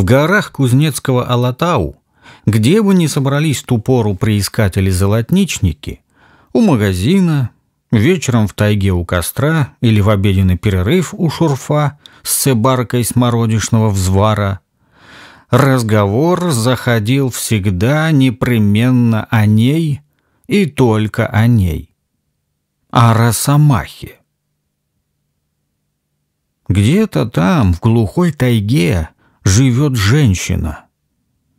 В горах Кузнецкого Алатау, где бы ни собрались ту пору приискатели-золотничники, у магазина, вечером в тайге у костра или в обеденный перерыв у шурфа с цебаркой смородишного взвара, разговор заходил всегда непременно о ней и только о ней. О Росомахе. Где-то там, в глухой тайге, живет женщина.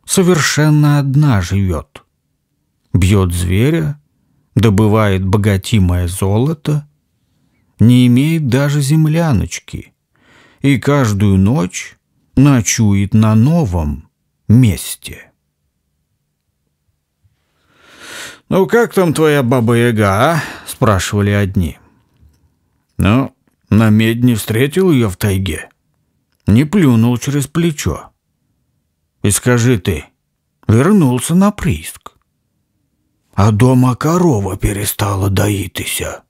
Совершенно одна живет. Бьет зверя, добывает богатимое золото, не имеет даже земляночки и каждую ночь ночует на новом месте. «Ну, как там твоя баба-яга, а?» — спрашивали одни. «Ну, на медне встретил ее в тайге?» не плюнул через плечо. И скажи ты, вернулся на прииск. А дома корова перестала доитися.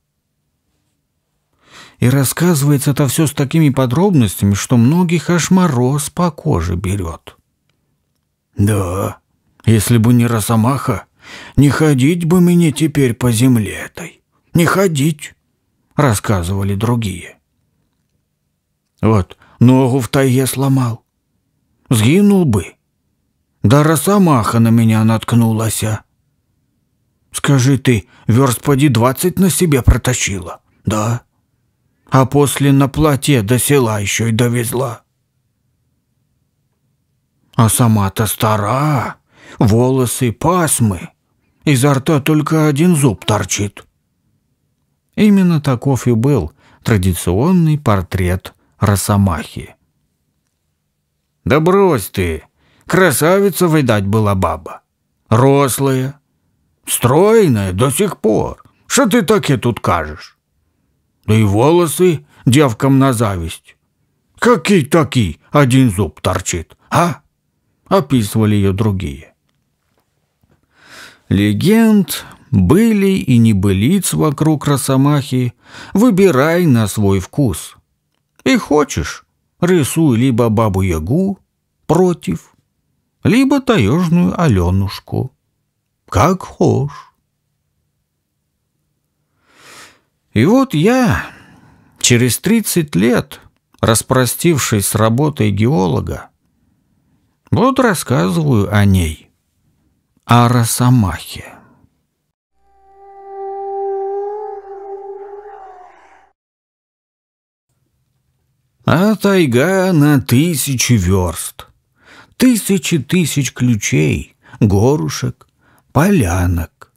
И рассказывается это все с такими подробностями, что многих аж мороз по коже берет. Да, если бы не росомаха, не ходить бы мне теперь по земле этой. Не ходить, рассказывали другие. Вот, ногу в тайге сломал. Сгинул бы. Да росомаха на меня наткнулась. Скажи ты, верст поди двадцать на себе протащила, да? А после на плоте до села еще и довезла. А сама-то стара, волосы пасмы, изо рта только один зуб торчит. Именно таков и был традиционный портрет росомахи. «Да брось ты! Красавица, выдать была баба. Рослая, стройная до сих пор. Что ты таке тут кажешь? Да и волосы девкам на зависть. Какие такие? Один зуб торчит, а?» Описывали ее другие. Легенд были и небылиц вокруг Росомахи, выбирай на свой вкус. И хочешь, рисуй либо бабу-ягу против, либо таежную Аленушку. Как хошь. И вот я, через 30 лет, распростившись с работой геолога, вот рассказываю о ней, о Росомахе. А тайга на тысячи верст, тысячи тысяч ключей, горушек, полянок.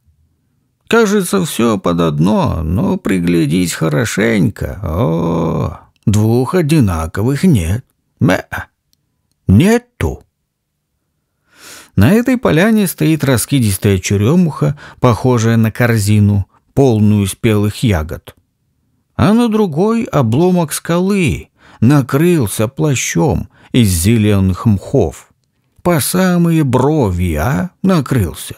Кажется, все под одно, но приглядись хорошенько. О, двух одинаковых нет. Мэ, нету. На этой поляне стоит раскидистая черемуха, похожая на корзину, полную спелых ягод. А на другой — обломок скалы — накрылся плащом из зеленых мхов. По самые брови, а, накрылся.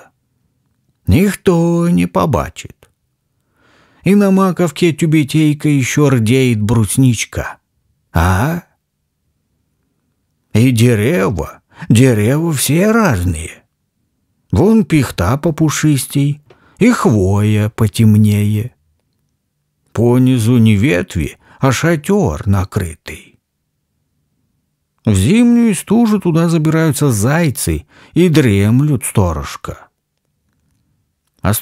Никто не побачит. И на маковке тюбетейка еще рдеет брусничка. А? И дерево, дерево все разные. Вон пихта попушистей, и хвоя потемнее. Понизу не ветви, а шатер накрытый. В зимнюю стужу туда забираются зайцы и дремлют сторожка. А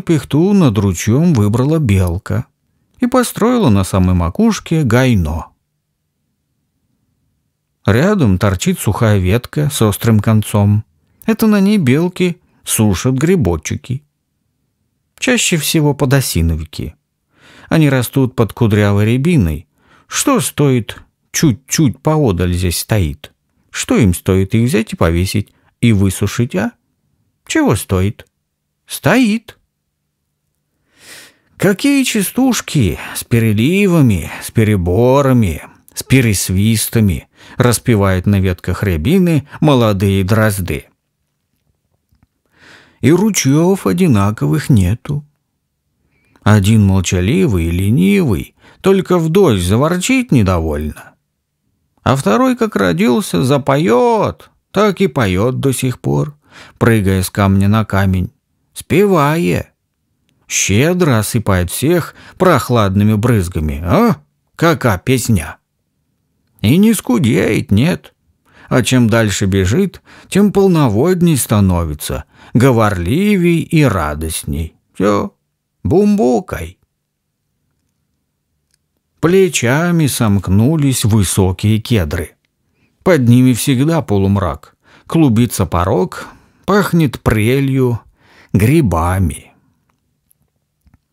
пихту над ручьем выбрала белка и построила на самой макушке гайно. Рядом торчит сухая ветка с острым концом. Это на ней белки сушат грибочки. Чаще всего подосиновики. Они растут под кудрявой рябиной. Что стоит чуть-чуть поодаль здесь стоит? Что им стоит их взять и повесить, и высушить, а? Чего стоит? Стоит. Какие частушки с переливами, с переборами, с пересвистами распевают на ветках рябины молодые дрозды. И ручьев одинаковых нету. Один молчаливый и ленивый, только вдовь заворчит недовольно. А второй, как родился, запоет, так и поет до сих пор, прыгая с камня на камень, спевая. Щедро осыпает всех прохладными брызгами, а? Кака песня! И не скудеет, нет. А чем дальше бежит, тем полноводней становится, говорливей и радостней. Все, Бумбукай!» Плечами сомкнулись высокие кедры. Под ними всегда полумрак. Клубится порог, пахнет прелью, грибами.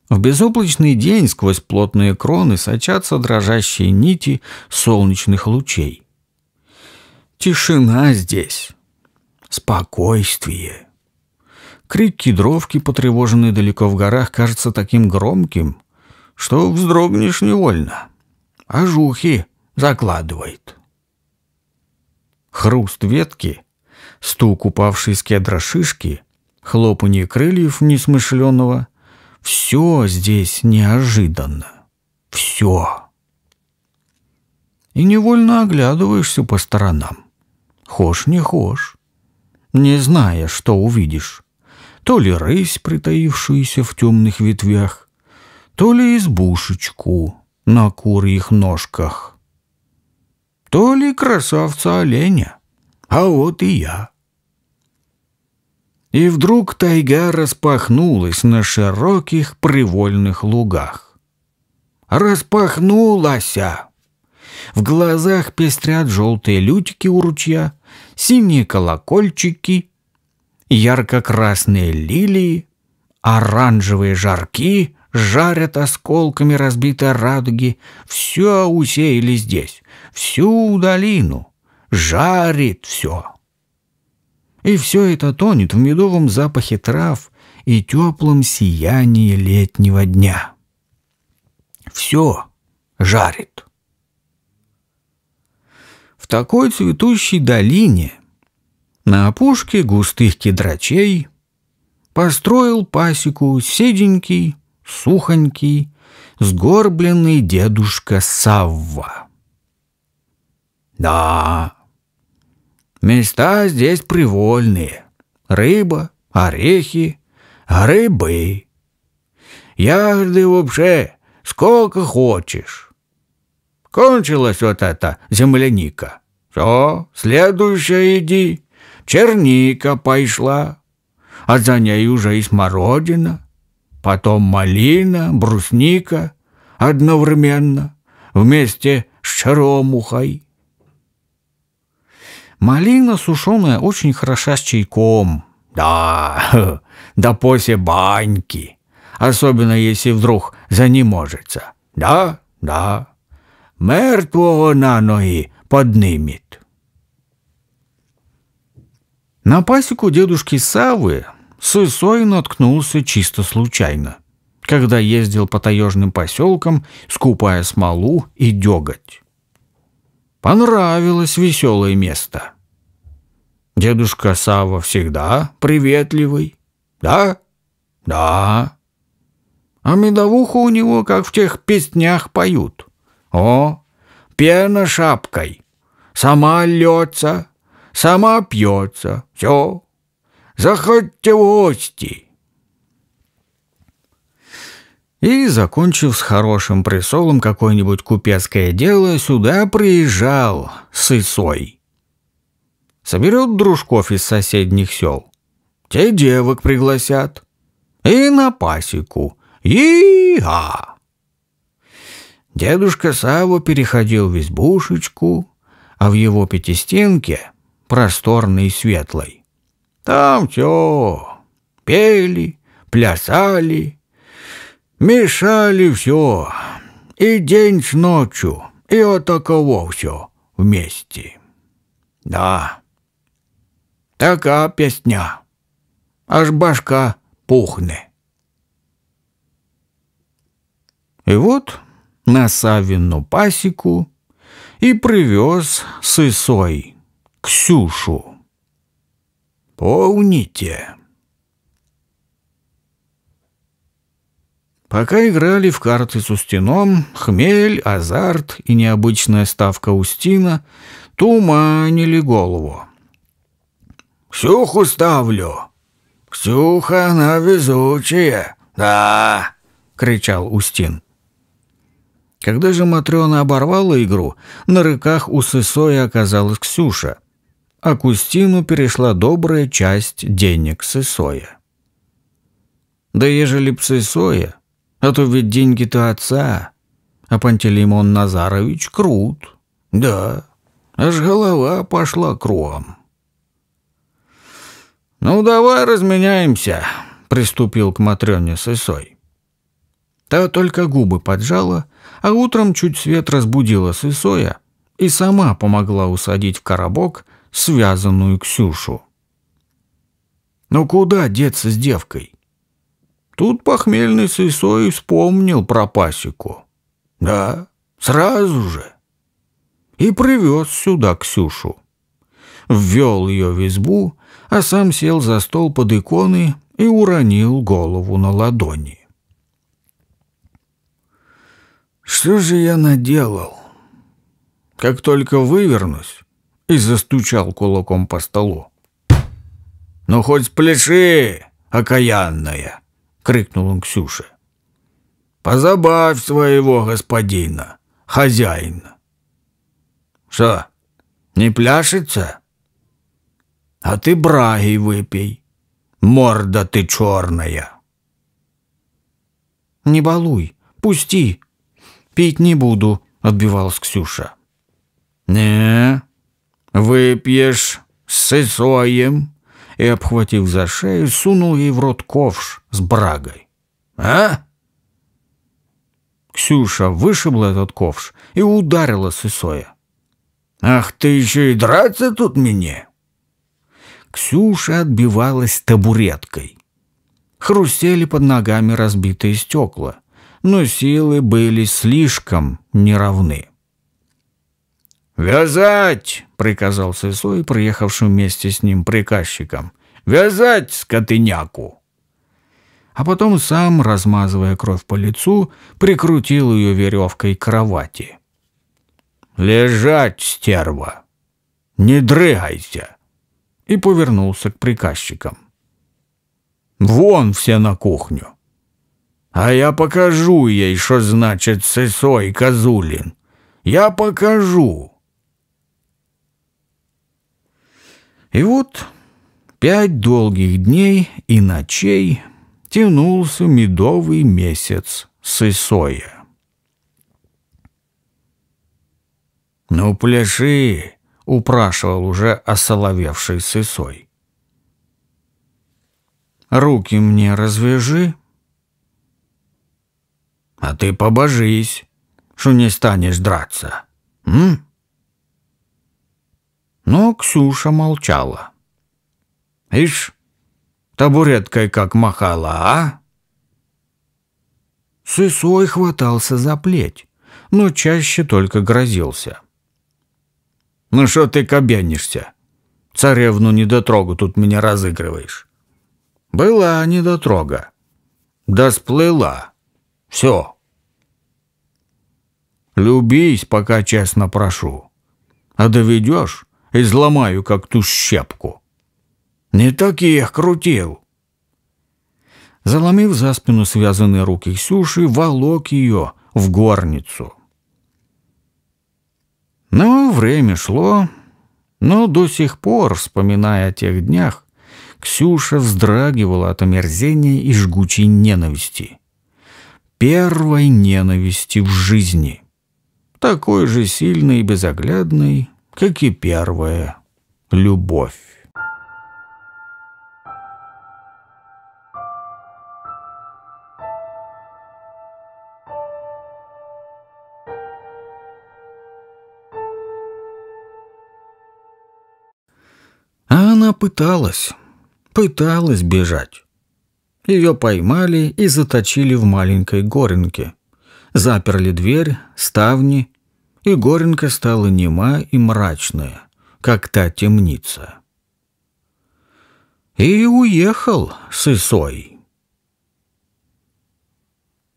В безоблачный день сквозь плотные кроны сочатся дрожащие нити солнечных лучей. Тишина здесь, спокойствие. Крик кедровки, потревоженный далеко в горах, кажется таким громким, что вздрогнешь невольно. А жухи закладывает. Хруст ветки, стук упавшей с кедра шишки, хлопанье крыльев несмышленого — все здесь неожиданно. Все. И невольно оглядываешься по сторонам. Хошь не хошь, не зная, что увидишь то ли рысь, притаившуюся в темных ветвях, то ли избушечку на курьих ножках, то ли красавца-оленя, а вот и я. И вдруг тайга распахнулась на широких привольных лугах. Распахнулась! В глазах пестрят желтые лютики у ручья, синие колокольчики Ярко-красные лилии, оранжевые жарки жарят осколками разбитой радуги. Все усеяли здесь, всю долину. Жарит все. И все это тонет в медовом запахе трав и теплом сиянии летнего дня. Все жарит. В такой цветущей долине на опушке густых кедрачей построил пасеку седенький, сухонький, сгорбленный дедушка Савва. Да, места здесь привольные. Рыба, орехи, рыбы. Ягоды вообще сколько хочешь. Кончилась вот эта земляника. Все, следующая иди черника пошла, а за ней уже и смородина, потом малина, брусника одновременно, вместе с черомухой. Малина сушеная очень хороша с чайком. Да, да после баньки. Особенно, если вдруг занеможется. Да, да. Мертвого на ноги поднимет. На пасеку дедушки Савы Сысой наткнулся чисто случайно, когда ездил по таежным поселкам, скупая смолу и деготь. Понравилось веселое место. Дедушка Сава всегда приветливый. Да? Да. А медовуха у него, как в тех песнях, поют. О, пена шапкой, сама льется, сама пьется. Все. Заходьте в гости. И, закончив с хорошим присолом какое-нибудь купецкое дело, сюда приезжал с Исой. Соберет дружков из соседних сел. Те девок пригласят. И на пасеку. И-а! Дедушка Сава переходил в избушечку, а в его пятистенке просторной и светлой. Там все, пели, плясали, мешали все, и день с ночью, и отаково все вместе. Да, такая песня, аж башка пухне. И вот на Савину пасеку и привез с Исой Ксюшу. Помните? Пока играли в карты с Устином, хмель, азарт и необычная ставка Устина туманили голову. «Ксюху ставлю! Ксюха, она везучая! Да!» — кричал Устин. Когда же Матрёна оборвала игру, на руках у Сысоя оказалась Ксюша — Акустину перешла добрая часть денег Сысоя. Да ежели б Сысоя, а то ведь деньги-то отца, а Пантелеймон Назарович крут. Да, аж голова пошла кругом. «Ну, давай разменяемся», — приступил к Матрёне Сысой. Та только губы поджала, а утром чуть свет разбудила Сысоя и сама помогла усадить в коробок — связанную Ксюшу. Но «Ну куда деться с девкой? Тут похмельный сысой вспомнил про пасеку. Да, сразу же. И привез сюда Ксюшу. Ввел ее в избу, а сам сел за стол под иконы и уронил голову на ладони. Что же я наделал? Как только вывернусь, и застучал кулаком по столу. «Ну хоть пляши, окаянная!» — крикнул он Ксюше. «Позабавь своего господина, хозяина!» «Что, не пляшется?» «А ты браги выпей, морда ты черная!» «Не балуй, пусти! Пить не буду!» — отбивалась Ксюша. не «Выпьешь с Исоем?» и, обхватив за шею, сунул ей в рот ковш с брагой. «А?» Ксюша вышибла этот ковш и ударила Сысоя. «Ах, ты еще и драться тут мне!» Ксюша отбивалась табуреткой. Хрустели под ногами разбитые стекла, но силы были слишком неравны. «Вязать!» — приказал Сысой, проехавшим вместе с ним приказчиком. «Вязать скотыняку!» А потом сам, размазывая кровь по лицу, прикрутил ее веревкой к кровати. «Лежать, стерва! Не дрыгайся!» И повернулся к приказчикам. «Вон все на кухню! А я покажу ей, что значит сысой козулин! Я покажу!» И вот пять долгих дней и ночей тянулся медовый месяц Сысоя. «Ну, пляши!» — упрашивал уже осоловевший Сысой. «Руки мне развяжи». «А ты побожись, что не станешь драться, м?» Но Ксюша молчала. «Ишь, табуреткой как махала, а?» Сысой хватался за плеть, но чаще только грозился. «Ну что ты кабянишься? Царевну недотрогу тут меня разыгрываешь». «Была недотрога. Да сплыла. Все». «Любись, пока честно прошу. А доведешь, изломаю, как ту щепку. Не так я их крутил. Заломив за спину связанные руки Ксюши, волок ее в горницу. Но ну, время шло, но до сих пор, вспоминая о тех днях, Ксюша вздрагивала от омерзения и жгучей ненависти. Первой ненависти в жизни. Такой же сильной и безоглядной, как и первая любовь. А она пыталась, пыталась бежать. Ее поймали и заточили в маленькой горенке. Заперли дверь, ставни и Горенко стала нема и мрачная, как та темница. И уехал с Исой.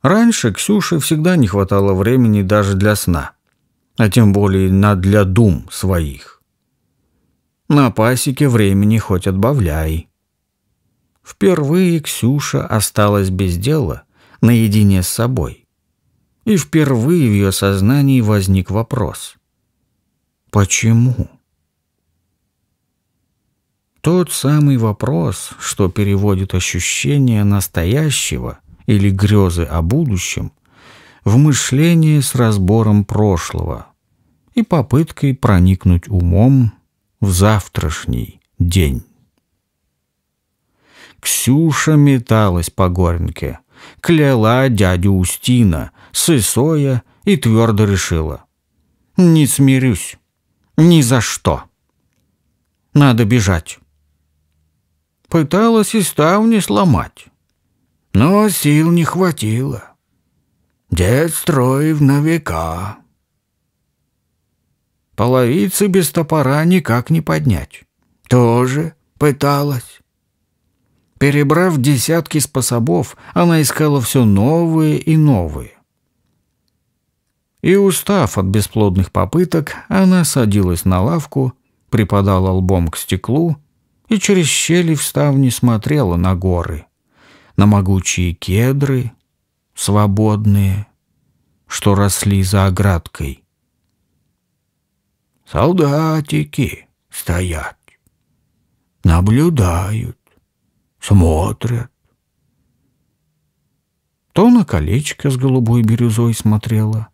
Раньше Ксюше всегда не хватало времени даже для сна, а тем более на для дум своих. На пасеке времени хоть отбавляй. Впервые Ксюша осталась без дела, наедине с собой и впервые в ее сознании возник вопрос. Почему? Тот самый вопрос, что переводит ощущение настоящего или грезы о будущем в мышление с разбором прошлого и попыткой проникнуть умом в завтрашний день. Ксюша металась по горенке, кляла дядю Устина, Сысоя и твердо решила. «Не смирюсь. Ни за что. Надо бежать». Пыталась и ставни сломать, но сил не хватило. Дед строив на века. Половицы без топора никак не поднять. Тоже пыталась. Перебрав десятки способов, она искала все новые и новые. И устав от бесплодных попыток, она садилась на лавку, припадала лбом к стеклу и через щели в ставни смотрела на горы, на могучие кедры, свободные, что росли за оградкой. Солдатики стоят, наблюдают, смотрят. То на колечко с голубой бирюзой смотрела,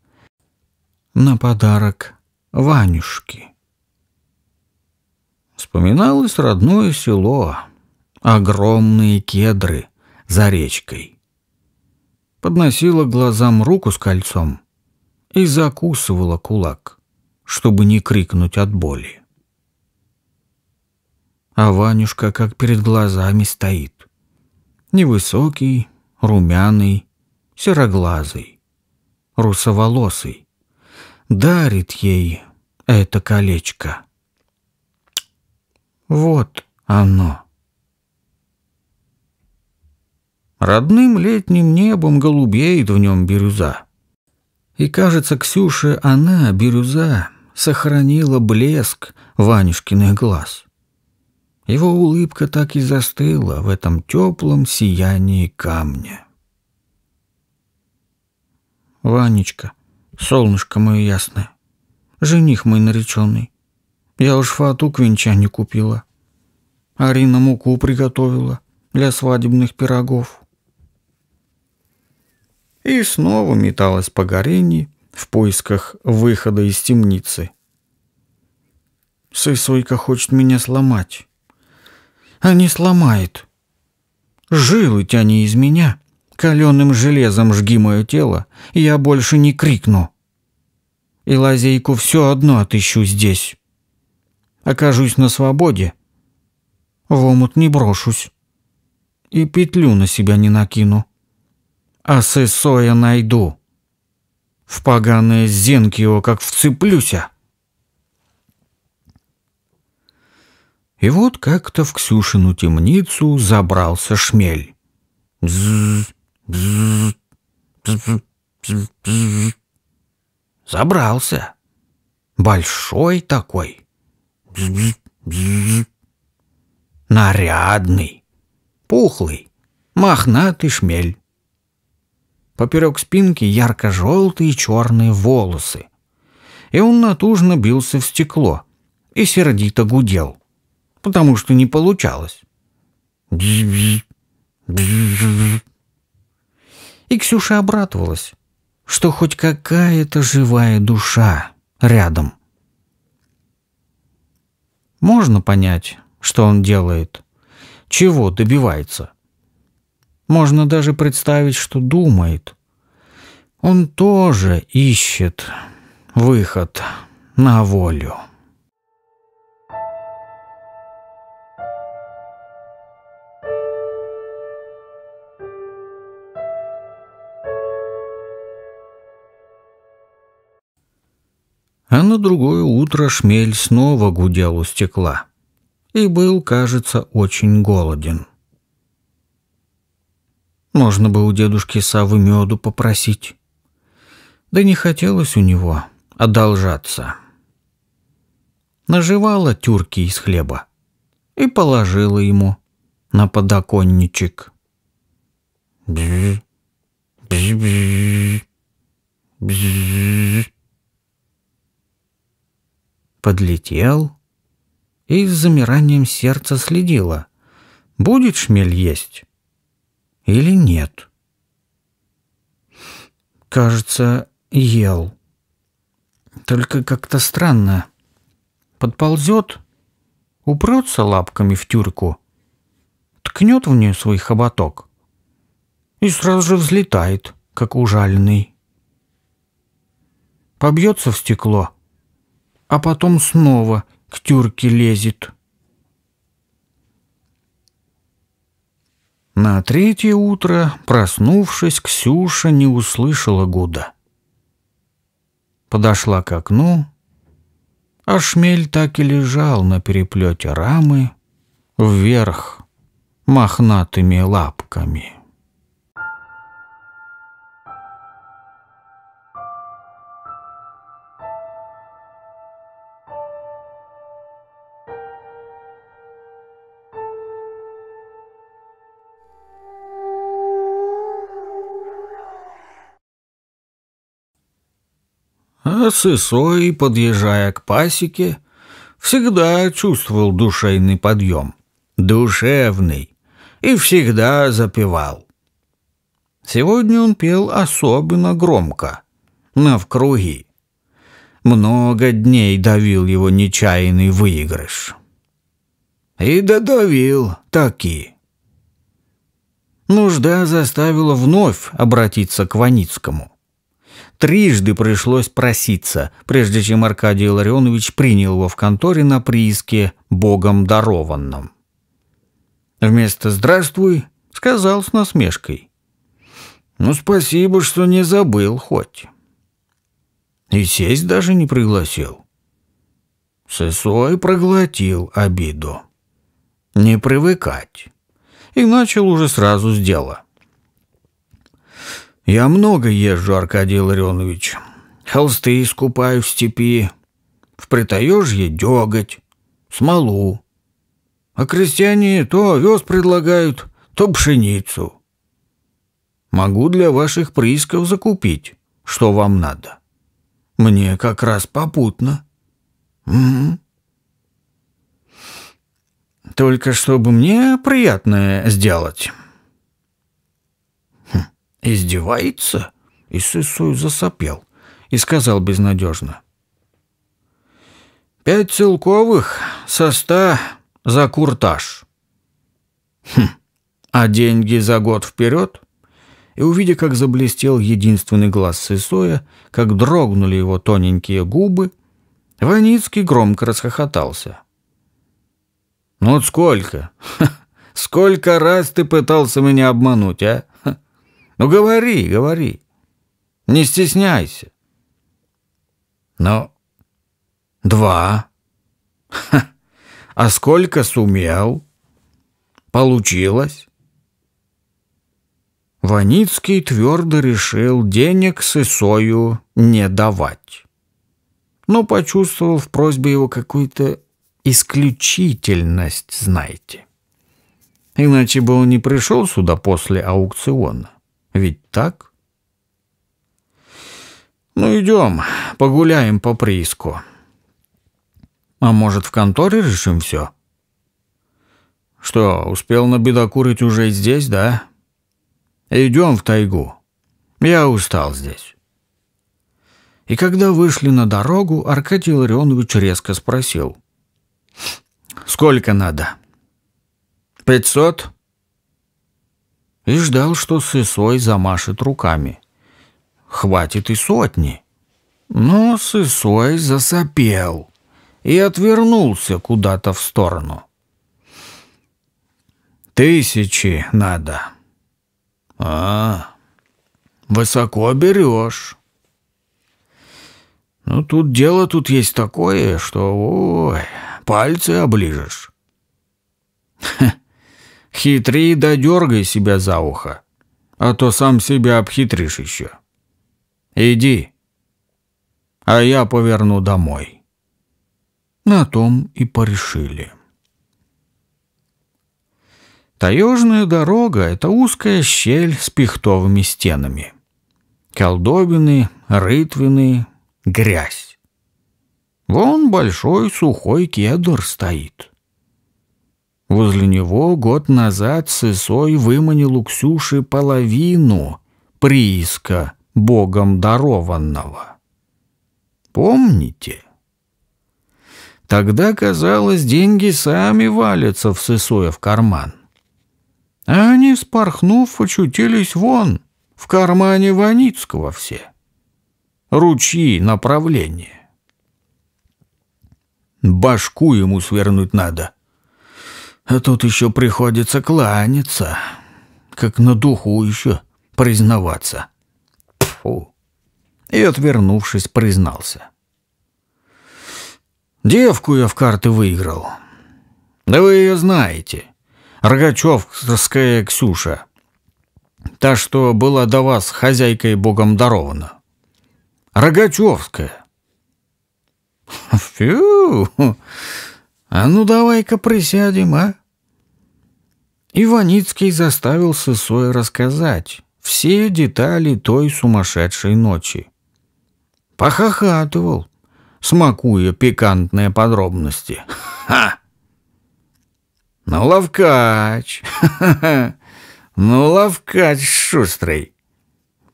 на подарок Ванюшки. Вспоминалось родное село, огромные кедры за речкой. Подносила глазам руку с кольцом и закусывала кулак, чтобы не крикнуть от боли. А Ванюшка как перед глазами стоит. Невысокий, румяный, сероглазый, русоволосый дарит ей это колечко. Вот оно. Родным летним небом голубеет в нем бирюза. И, кажется, Ксюше она, бирюза, сохранила блеск Ванюшкиных глаз. Его улыбка так и застыла в этом теплом сиянии камня. «Ванечка, солнышко мое ясное, жених мой нареченный. Я уж фату к венчанию купила. Арина муку приготовила для свадебных пирогов. И снова металась по горени, в поисках выхода из темницы. Сысойка хочет меня сломать. А не сломает. Жилы тяни из меня — Каленым железом жги мое тело, и я больше не крикну. И лазейку все одно отыщу здесь. Окажусь на свободе. В омут не брошусь. И петлю на себя не накину. А я найду. В поганые зенки его как вцеплюся. И вот как-то в Ксюшину темницу забрался шмель. Зззз. Забрался. Большой такой. Нарядный. Пухлый. Мохнатый шмель. Поперек спинки ярко-желтые черные волосы. И он натужно бился в стекло и сердито гудел, потому что не получалось. И Ксюша обрадовалась, что хоть какая-то живая душа рядом. Можно понять, что он делает, чего добивается. Можно даже представить, что думает. Он тоже ищет выход на волю. А на другое утро шмель снова гудел у стекла и был, кажется, очень голоден. Можно было у дедушки Савы меду попросить. Да не хотелось у него одолжаться. Наживала тюрки из хлеба и положила ему на подоконничек. Бзз, бзз, бзз, бзз подлетел и с замиранием сердца следила, будет шмель есть или нет. Кажется, ел. Только как-то странно. Подползет, упрется лапками в тюрку, ткнет в нее свой хоботок и сразу же взлетает, как ужаленный. Побьется в стекло — а потом снова к тюрке лезет. На третье утро, проснувшись, Ксюша не услышала гуда. Подошла к окну, а шмель так и лежал на переплете рамы вверх мохнатыми лапками. А с Сысой, подъезжая к пасеке, всегда чувствовал душевный подъем. Душевный. И всегда запевал. Сегодня он пел особенно громко. На вкруги. Много дней давил его нечаянный выигрыш. И додавил таки. Нужда заставила вновь обратиться к Ваницкому. Трижды пришлось проситься, прежде чем Аркадий Ларионович принял его в конторе на прииске «Богом дарованном». Вместо «Здравствуй» сказал с насмешкой. «Ну, спасибо, что не забыл хоть». И сесть даже не пригласил. Сысой проглотил обиду. Не привыкать. И начал уже сразу с дела. Я много езжу, Аркадий Ларионович. Холсты искупаю в степи, в притаежье деготь, смолу. А крестьяне то овес предлагают, то пшеницу. Могу для ваших приисков закупить, что вам надо. Мне как раз попутно. Угу. Только чтобы мне приятное сделать». Издевается? И Сысую засопел и сказал безнадежно. «Пять целковых со ста за куртаж». Хм, а деньги за год вперед? И увидя, как заблестел единственный глаз Сысоя, как дрогнули его тоненькие губы, Ваницкий громко расхохотался. «Ну вот сколько? Ха, сколько раз ты пытался меня обмануть, а? Ну говори, говори. Не стесняйся. Но два. Ха. А сколько сумел? Получилось? Ваницкий твердо решил денег Сысою не давать. Но почувствовал в просьбе его какую-то исключительность, знаете. Иначе бы он не пришел сюда после аукциона. Ведь так? Ну, идем, погуляем по прииску. А может, в конторе решим все? Что, успел набедокурить уже здесь, да? Идем в тайгу. Я устал здесь. И когда вышли на дорогу, Аркадий Ларионович резко спросил. «Сколько надо?» «Пятьсот?» и ждал, что сысой Исой замашет руками. Хватит и сотни. Но сысой засопел и отвернулся куда-то в сторону. «Тысячи надо». «А, высоко берешь». Ну, тут дело тут есть такое, что, ой, пальцы оближешь. «Хм, Хитри да дергай себя за ухо, а то сам себя обхитришь еще. Иди, а я поверну домой. На том и порешили. Таежная дорога — это узкая щель с пихтовыми стенами. Колдобины, рытвины, грязь. Вон большой сухой кедр стоит. Возле него год назад Сысой выманил у Ксюши половину прииска богом дарованного. Помните? Тогда, казалось, деньги сами валятся в в карман. А они, спорхнув, очутились вон, в кармане Ваницкого все. Ручьи направления. Башку ему свернуть надо — а тут еще приходится кланяться, как на духу еще признаваться. Фу. И, отвернувшись, признался. Девку я в карты выиграл. Да вы ее знаете. Рогачевская Ксюша. Та, что была до вас хозяйкой богом дарована. Рогачевская. Фью! А ну давай-ка присядем, а? Иваницкий заставил Сысоя рассказать все детали той сумасшедшей ночи. Похохатывал, смакуя пикантные подробности. Ха! Ну, ловкач! Ну, ловкач шустрый!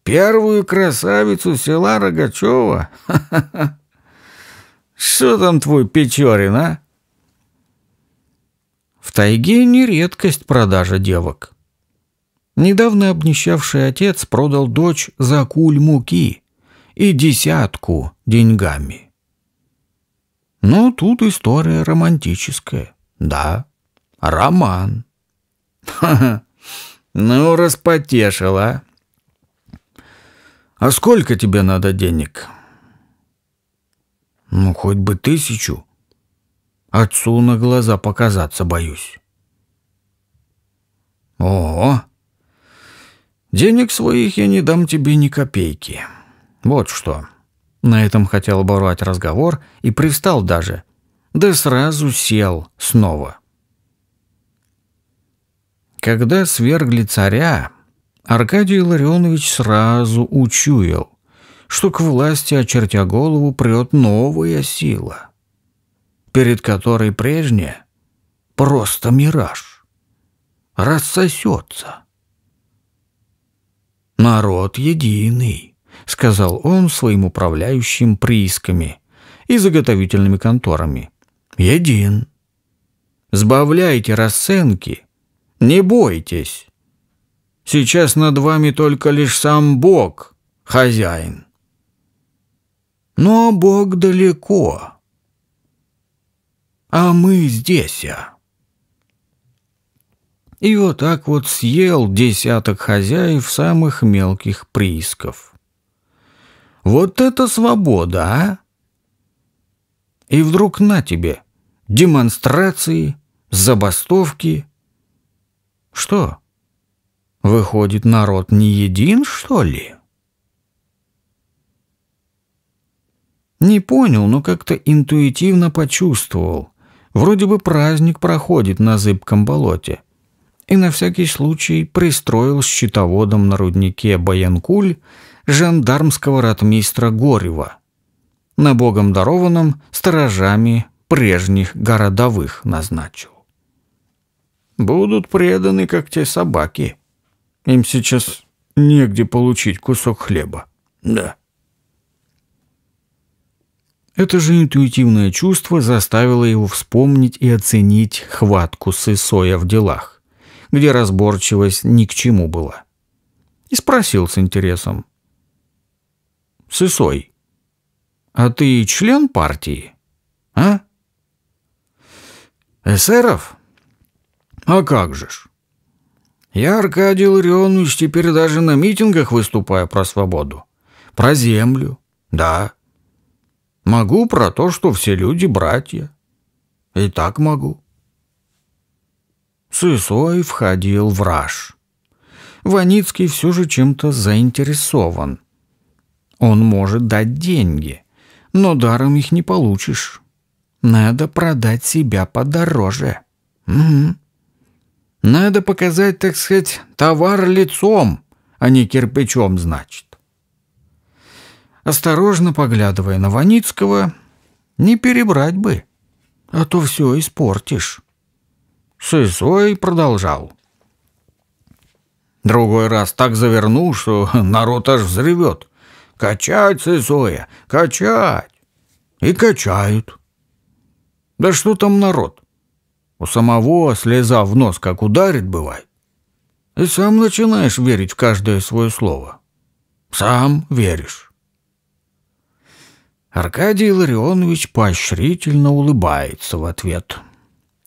Первую красавицу села Рогачева! Что там твой Печорин, а? тайге не редкость продажа девок. Недавно обнищавший отец продал дочь за куль муки и десятку деньгами. Но ну, тут история романтическая. Да, роман. Ха-ха, ну распотешила. А сколько тебе надо денег? Ну, хоть бы тысячу. Отцу на глаза показаться боюсь. О, денег своих я не дам тебе ни копейки. Вот что. На этом хотел оборвать разговор и привстал даже. Да сразу сел снова. Когда свергли царя, Аркадий Ларионович сразу учуял, что к власти, очертя голову, прет новая сила — перед которой прежнее просто мираж, рассосется. «Народ единый», — сказал он своим управляющим приисками и заготовительными конторами. «Един. Сбавляйте расценки, не бойтесь. Сейчас над вами только лишь сам Бог, хозяин». Но Бог далеко а мы здесь. А. И вот так вот съел десяток хозяев самых мелких приисков. Вот это свобода, а! И вдруг на тебе демонстрации, забастовки. Что? Выходит, народ не един, что ли? Не понял, но как-то интуитивно почувствовал. Вроде бы праздник проходит на зыбком болоте. И на всякий случай пристроил с щитоводом на руднике Баянкуль жандармского ратмистра Горева, на богом дарованном сторожами прежних городовых назначил. Будут преданы, как те собаки. Им сейчас негде получить кусок хлеба. Да. Это же интуитивное чувство заставило его вспомнить и оценить хватку Сысоя в делах, где разборчивость ни к чему была. И спросил с интересом. «Сысой, а ты член партии? А?» «Эсеров? А как же ж? Я, Аркадий Ларионович, теперь даже на митингах выступаю про свободу. Про землю. Да. Могу про то, что все люди братья. И так могу. Сысой входил в раж. Ваницкий все же чем-то заинтересован. Он может дать деньги, но даром их не получишь. Надо продать себя подороже. Угу. Надо показать, так сказать, товар лицом, а не кирпичом, значит осторожно поглядывая на Ваницкого, не перебрать бы, а то все испортишь. Сысой продолжал. Другой раз так заверну, что народ аж взревет. Качать, Сысоя, качать! И качают. Да что там народ? У самого слеза в нос как ударит, бывает. И сам начинаешь верить в каждое свое слово. Сам веришь. Аркадий Ларионович поощрительно улыбается в ответ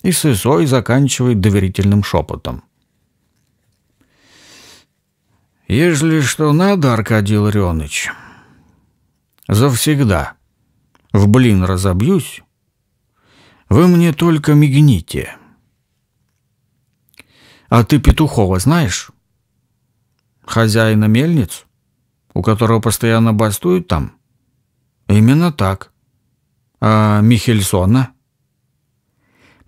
и с Исой заканчивает доверительным шепотом. «Ежели что надо, Аркадий Ларионович, завсегда в блин разобьюсь, вы мне только мигните. А ты Петухова знаешь? Хозяина мельниц, у которого постоянно бастуют там?» «Именно так. А Михельсона?»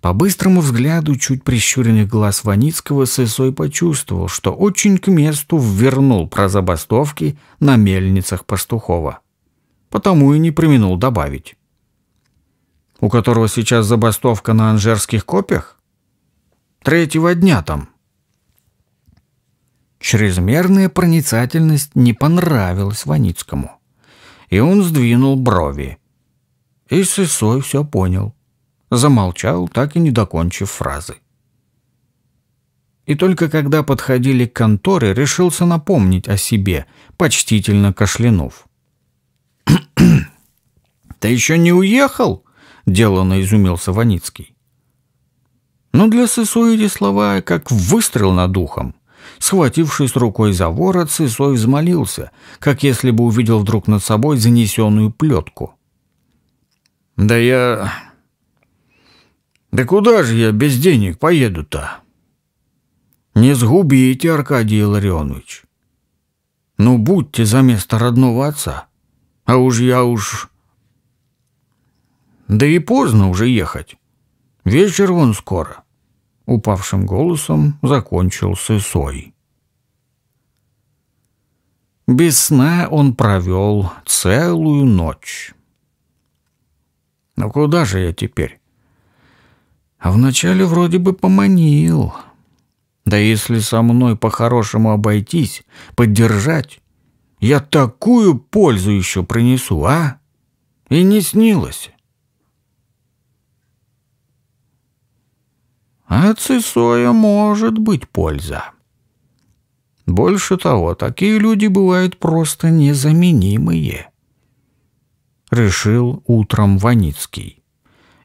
По быстрому взгляду чуть прищуренных глаз Ваницкого Сысой почувствовал, что очень к месту ввернул про забастовки на мельницах Пастухова. Потому и не применул добавить. «У которого сейчас забастовка на анжерских копьях? Третьего дня там». Чрезмерная проницательность не понравилась Ваницкому и он сдвинул брови. И Сысой все понял. Замолчал, так и не докончив фразы. И только когда подходили к конторе, решился напомнить о себе, почтительно кашлянув. «Ты еще не уехал?» — деланно изумился Ваницкий. Но для Сысоиди слова как выстрел над ухом. Схватившись рукой за ворот, Сысой взмолился, как если бы увидел вдруг над собой занесенную плетку. «Да я... Да куда же я без денег поеду-то?» «Не сгубите, Аркадий Ларионович. Ну, будьте за место родного отца. А уж я уж...» «Да и поздно уже ехать. Вечер вон скоро», — упавшим голосом закончил Сысой. Без сна он провел целую ночь. Но куда же я теперь? А вначале вроде бы поманил. Да если со мной по-хорошему обойтись, поддержать, я такую пользу еще принесу, а? И не снилось. А Сысоя может быть польза. Больше того, такие люди бывают просто незаменимые. Решил утром Ваницкий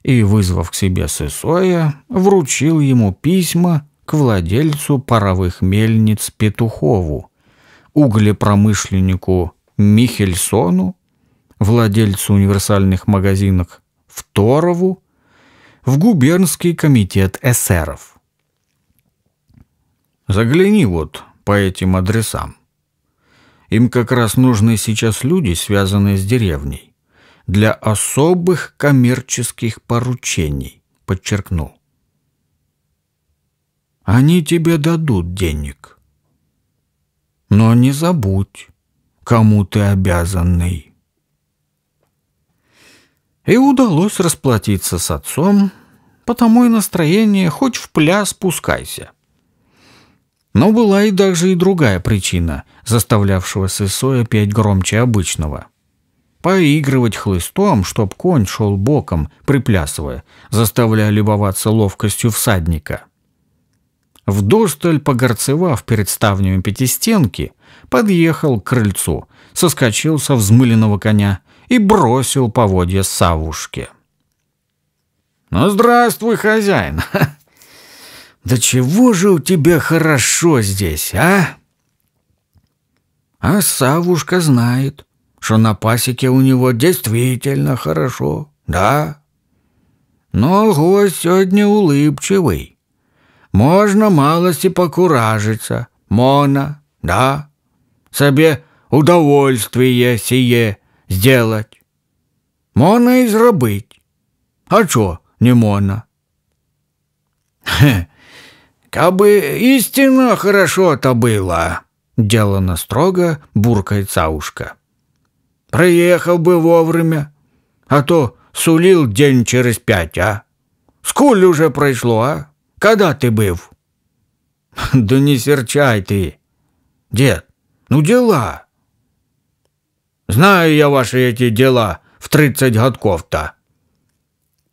и, вызвав к себе Сысоя, вручил ему письма к владельцу паровых мельниц Петухову, углепромышленнику Михельсону, владельцу универсальных магазинов Второву, в губернский комитет эсеров. «Загляни вот по этим адресам. Им как раз нужны сейчас люди, связанные с деревней, для особых коммерческих поручений, подчеркнул. Они тебе дадут денег. Но не забудь, кому ты обязанный. И удалось расплатиться с отцом, потому и настроение хоть в пляс пускайся. Но была и даже и другая причина, заставлявшего Сысоя петь громче обычного. Поигрывать хлыстом, чтоб конь шел боком, приплясывая, заставляя любоваться ловкостью всадника. Вдосталь, погорцевав перед ставнями пятистенки, подъехал к крыльцу, соскочил со взмыленного коня и бросил поводья Савушке. «Ну, здравствуй, хозяин! Да чего же у тебя хорошо здесь, а? А Савушка знает, что на пасеке у него действительно хорошо, да. Но гость сегодня улыбчивый. Можно малости покуражиться, мона, да. Себе удовольствие сие сделать. Мона и зробить. А чё не мона? Хе, «Кабы истинно хорошо-то было!» — делано строго буркает Саушка. «Приехал бы вовремя, а то сулил день через пять, а? Скуль уже прошло, а? Когда ты был?» «Да не серчай ты, дед, ну дела!» «Знаю я ваши эти дела в тридцать годков-то.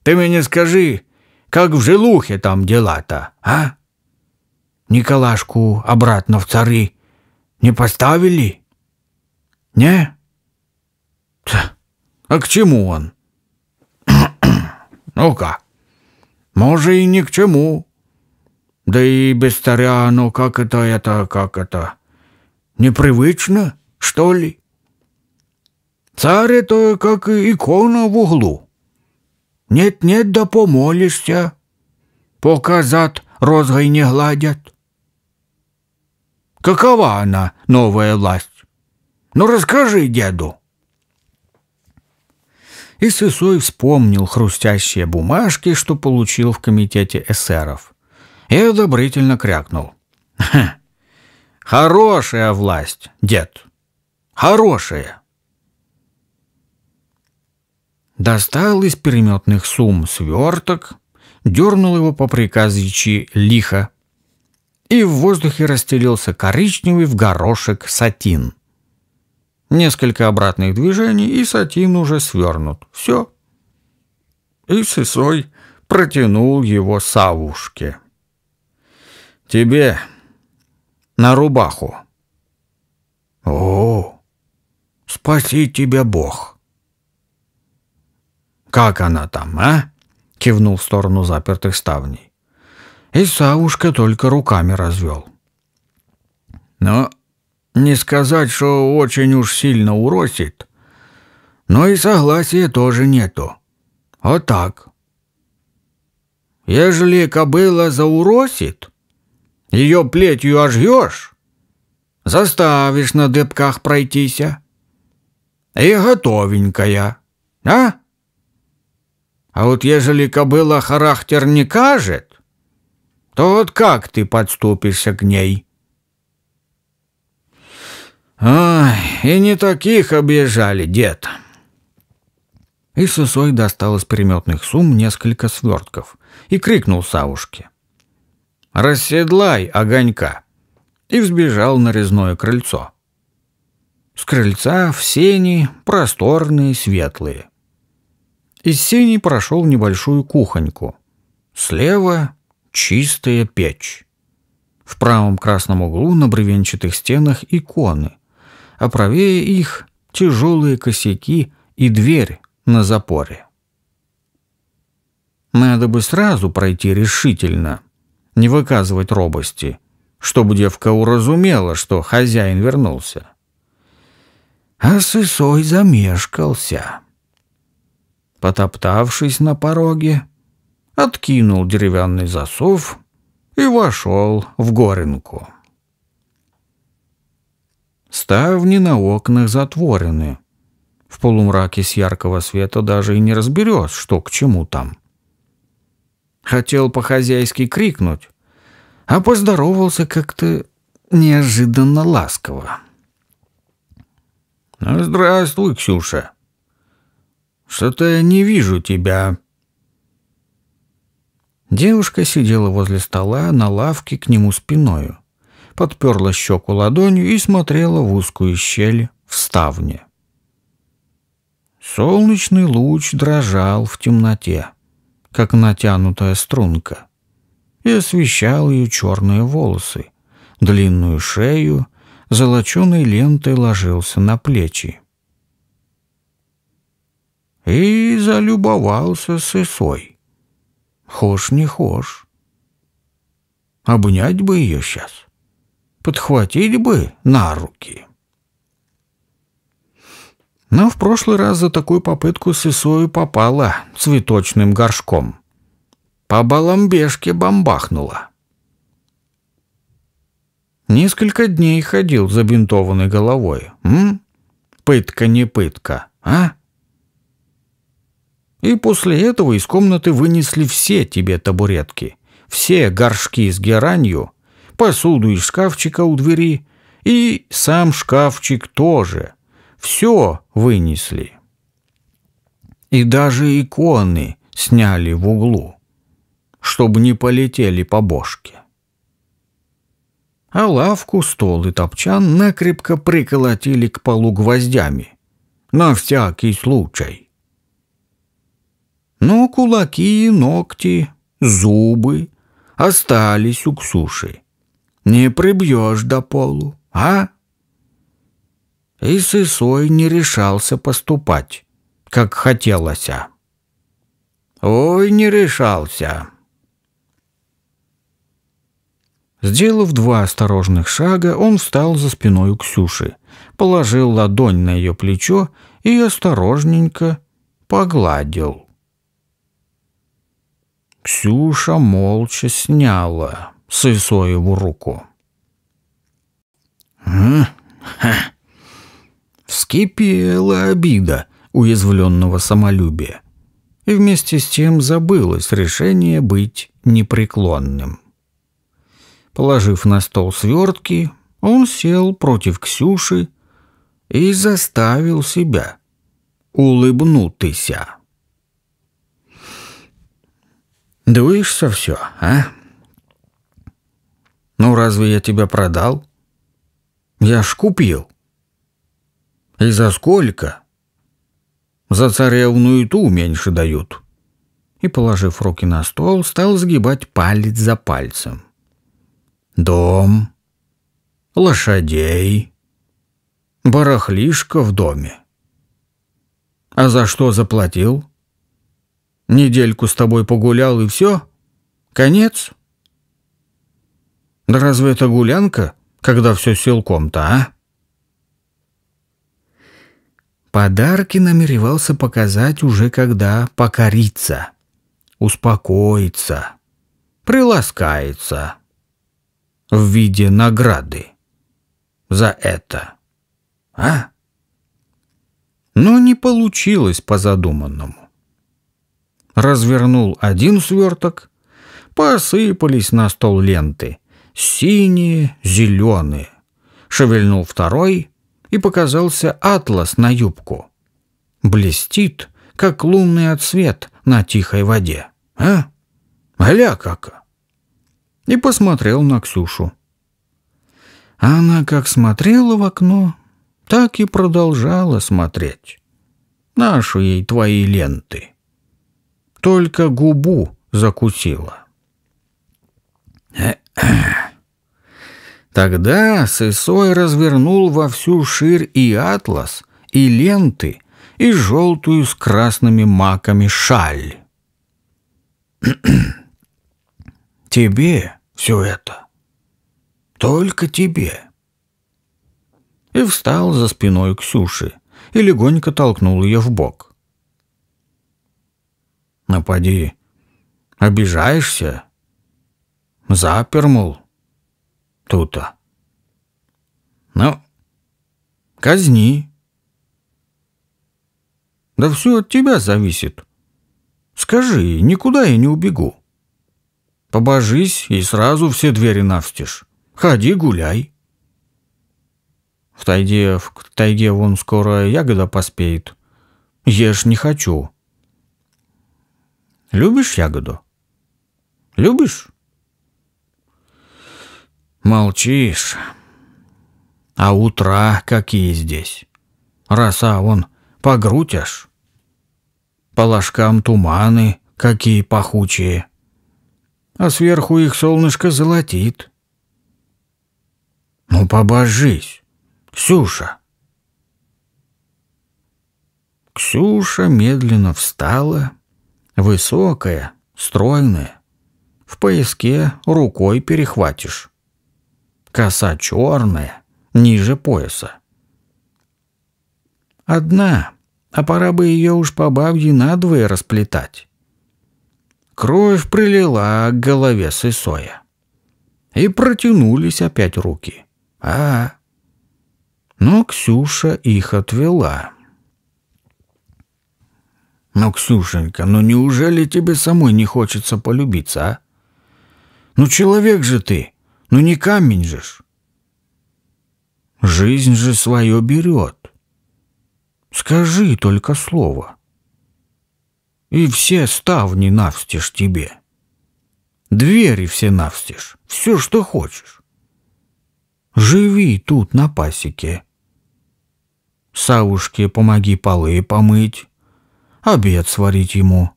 Ты мне скажи, как в жилухе там дела-то, а?» Николашку обратно в цары не поставили? Не? Ца, а к чему он? Ну-ка, может и ни к чему. Да и без царя, ну как это, это, как это, непривычно, что ли? Царь — это как икона в углу. Нет-нет, да помолишься, пока зад розгой не гладят. Какова она, новая власть? Ну, расскажи деду. И Сысой вспомнил хрустящие бумажки, что получил в комитете эсеров. И одобрительно крякнул. Ха, хорошая власть, дед. Хорошая. Достал из переметных сумм сверток, дернул его по приказичи лихо, и в воздухе расстелился коричневый в горошек сатин. Несколько обратных движений, и сатин уже свернут. Все. И Сысой протянул его Савушке. «Тебе на рубаху». «О, спаси тебя Бог!» «Как она там, а?» — кивнул в сторону запертых ставней. И Савушка только руками развел. Но не сказать, что очень уж сильно уросит, но и согласия тоже нету. Вот так. Ежели кобыла зауросит, ее плетью ожьешь, заставишь на дыбках пройтися. И готовенькая, а? А вот ежели кобыла характер не кажет, то вот как ты подступишься к ней? Ай, и не таких объезжали, дед. И сысой достал из приметных сумм несколько свертков и крикнул Савушке. «Расседлай огонька!» и взбежал на резное крыльцо. С крыльца в сени просторные, светлые. Из сени прошел небольшую кухоньку. Слева Чистая печь. В правом красном углу на бревенчатых стенах иконы, а правее их тяжелые косяки и дверь на запоре. Надо бы сразу пройти решительно, не выказывать робости, чтобы девка уразумела, что хозяин вернулся. А сысой замешкался. Потоптавшись на пороге, откинул деревянный засов и вошел в горенку. Ставни на окнах затворены. В полумраке с яркого света даже и не разберешь, что к чему там. Хотел по-хозяйски крикнуть, а поздоровался как-то неожиданно ласково. «Здравствуй, Ксюша. Что-то я не вижу тебя. Девушка сидела возле стола на лавке к нему спиною, подперла щеку ладонью и смотрела в узкую щель в ставне. Солнечный луч дрожал в темноте, как натянутая струнка, и освещал ее черные волосы, длинную шею, золоченой лентой ложился на плечи. И залюбовался сысой. Хош не хош, Обнять бы ее сейчас. подхватить бы на руки. Но в прошлый раз за такую попытку с Исою попала цветочным горшком. По баламбежке бомбахнула. Несколько дней ходил забинтованной головой. М? Пытка не пытка, а? И после этого из комнаты вынесли все тебе табуретки, все горшки с геранью, посуду из шкафчика у двери и сам шкафчик тоже. Все вынесли. И даже иконы сняли в углу, чтобы не полетели по бошке. А лавку, стол и топчан накрепко приколотили к полу гвоздями. На всякий случай но ну, кулаки, ногти, зубы остались у Ксуши. Не прибьешь до полу, а? И Сысой не решался поступать, как хотелось. Ой, не решался. Сделав два осторожных шага, он встал за спиной у Ксюши, положил ладонь на ее плечо и осторожненько погладил. Ксюша молча сняла Сысоеву руку. Вскипела обида уязвленного самолюбия. И вместе с тем забылось решение быть непреклонным. Положив на стол свертки, он сел против Ксюши и заставил себя улыбнутыся. Дуешься все, а? Ну разве я тебя продал? Я ж купил. И за сколько? За царевную ту меньше дают. И, положив руки на стол, стал сгибать палец за пальцем. Дом, лошадей, барахлишка в доме. А за что заплатил? — Недельку с тобой погулял и все? Конец? Да разве это гулянка, когда все силком-то, а? Подарки намеревался показать уже когда покорится, успокоится, приласкается в виде награды за это, а? Но не получилось по задуманному развернул один сверток, посыпались на стол ленты, синие, зеленые. Шевельнул второй, и показался атлас на юбку. Блестит, как лунный отсвет на тихой воде. А? Аля кака! И посмотрел на Ксюшу. Она как смотрела в окно, так и продолжала смотреть. Нашу ей твои ленты только губу закусила. Тогда Сысой развернул во всю ширь и атлас, и ленты, и желтую с красными маками шаль. «Тебе все это. Только тебе». И встал за спиной Ксюши и легонько толкнул ее в бок. Напади. Обижаешься? Запер, мол, тута. Ну, казни. Да все от тебя зависит. Скажи, никуда я не убегу. Побожись, и сразу все двери навстишь. Ходи, гуляй. В тайге, в тайге вон скоро ягода поспеет. Ешь не хочу. Любишь ягоду? Любишь? Молчишь. А утра какие здесь? Роса вон по грудь аж. По ложкам туманы какие пахучие. А сверху их солнышко золотит. Ну, побожись, Ксюша. Ксюша медленно встала Высокая, стройная. В пояске рукой перехватишь. Коса черная, ниже пояса. Одна, а пора бы ее уж по бабье надвое расплетать. Кровь прилила к голове сысоя. И протянулись опять руки. А, -а, -а. Но Ксюша их отвела. Но, «Ну, Ксюшенька, ну неужели тебе самой не хочется полюбиться, а? Ну человек же ты, ну не камень же ж. Жизнь же свое берет. Скажи только слово. И все ставни навстежь тебе. Двери все навстежь, все, что хочешь. Живи тут на пасеке. Савушке помоги полы помыть, обед сварить ему,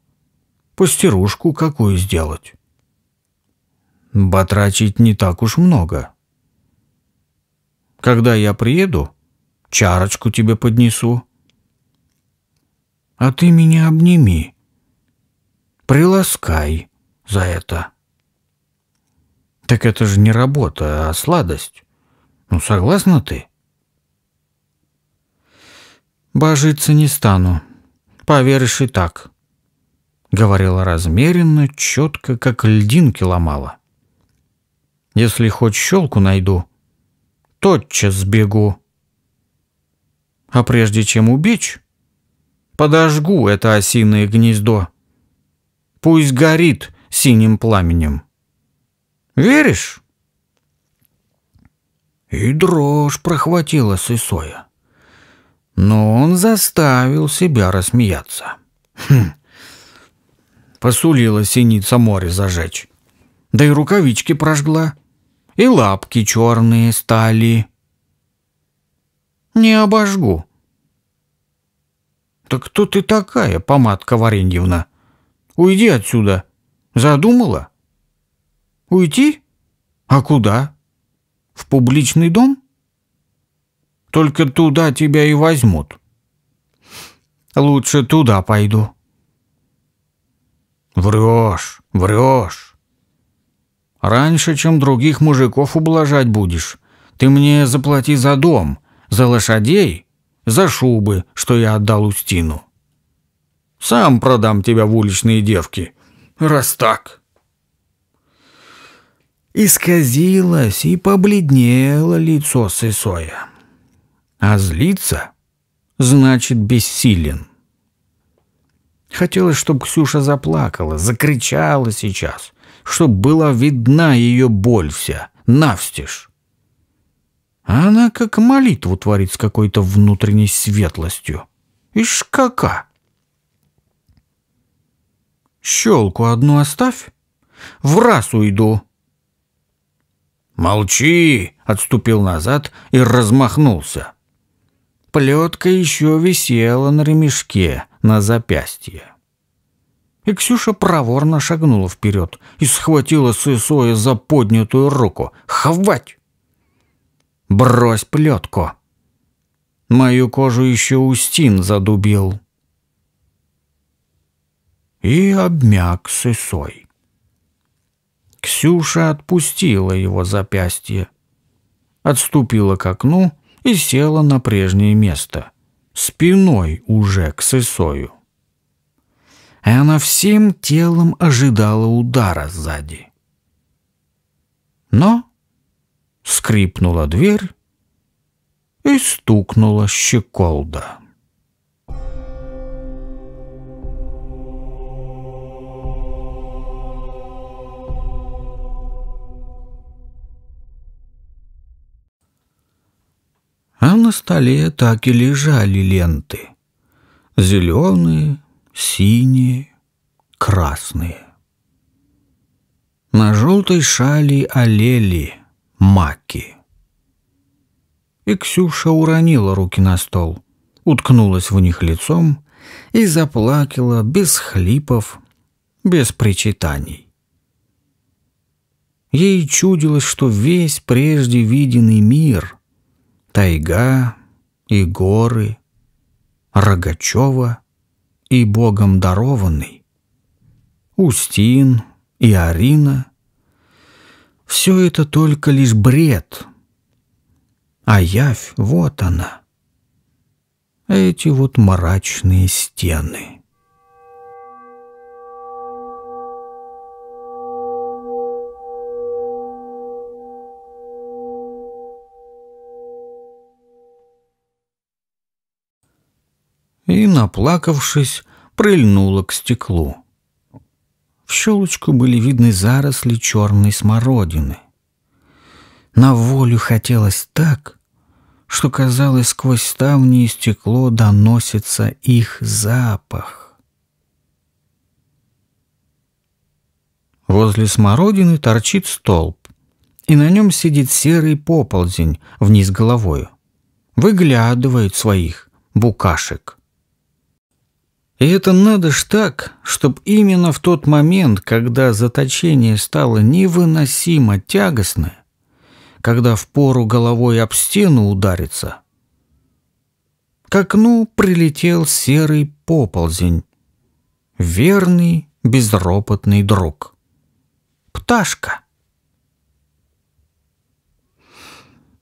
пастерушку какую сделать. Батрачить не так уж много. Когда я приеду, чарочку тебе поднесу. А ты меня обними, приласкай за это. Так это же не работа, а сладость. Ну, согласна ты? Божиться не стану, Поверишь и так. Говорила размеренно, четко, как льдинки ломала. Если хоть щелку найду, тотчас сбегу. А прежде чем убить, подожгу это осиное гнездо. Пусть горит синим пламенем. Веришь? И дрожь прохватила сысоя но он заставил себя рассмеяться. Хм. Посулила синица море зажечь. Да и рукавички прожгла, и лапки черные стали. Не обожгу. «Так кто ты такая, помадка Вареньевна? Уйди отсюда. Задумала? Уйти? А куда? В публичный дом?» Только туда тебя и возьмут. Лучше туда пойду. Врешь, врешь. Раньше, чем других мужиков ублажать будешь. Ты мне заплати за дом, за лошадей, за шубы, что я отдал Устину. Сам продам тебя в уличные девки, раз так. Исказилось и побледнело лицо Сысоя. А злиться значит бессилен. Хотелось, чтобы Ксюша заплакала, закричала сейчас, чтобы была видна ее боль вся, навстежь. А она как молитву творит с какой-то внутренней светлостью. Ишь кака! Щелку одну оставь, в раз уйду. «Молчи!» — отступил назад и размахнулся. Плетка еще висела на ремешке на запястье. И Ксюша проворно шагнула вперед и схватила Сысоя за поднятую руку. «Хвать!» «Брось плетку!» «Мою кожу еще Устин задубил». И обмяк Сысой. Ксюша отпустила его запястье, отступила к окну и села на прежнее место, спиной уже к сысою. Она всем телом ожидала удара сзади. Но скрипнула дверь и стукнула щеколда. а на столе так и лежали ленты. Зеленые, синие, красные. На желтой шали олели маки. И Ксюша уронила руки на стол, уткнулась в них лицом и заплакала без хлипов, без причитаний. Ей чудилось, что весь прежде виденный мир — тайга и горы, Рогачева и Богом дарованный, Устин и Арина — все это только лишь бред, а явь вот она, эти вот мрачные стены — и, наплакавшись, прильнула к стеклу. В щелочку были видны заросли черной смородины. На волю хотелось так, что, казалось, сквозь ставни и стекло доносится их запах. Возле смородины торчит столб, и на нем сидит серый поползень вниз головою. Выглядывает своих букашек. И это надо ж так, чтобы именно в тот момент, когда заточение стало невыносимо тягостное, когда впору головой об стену ударится, к окну прилетел серый поползень, верный безропотный друг. Пташка.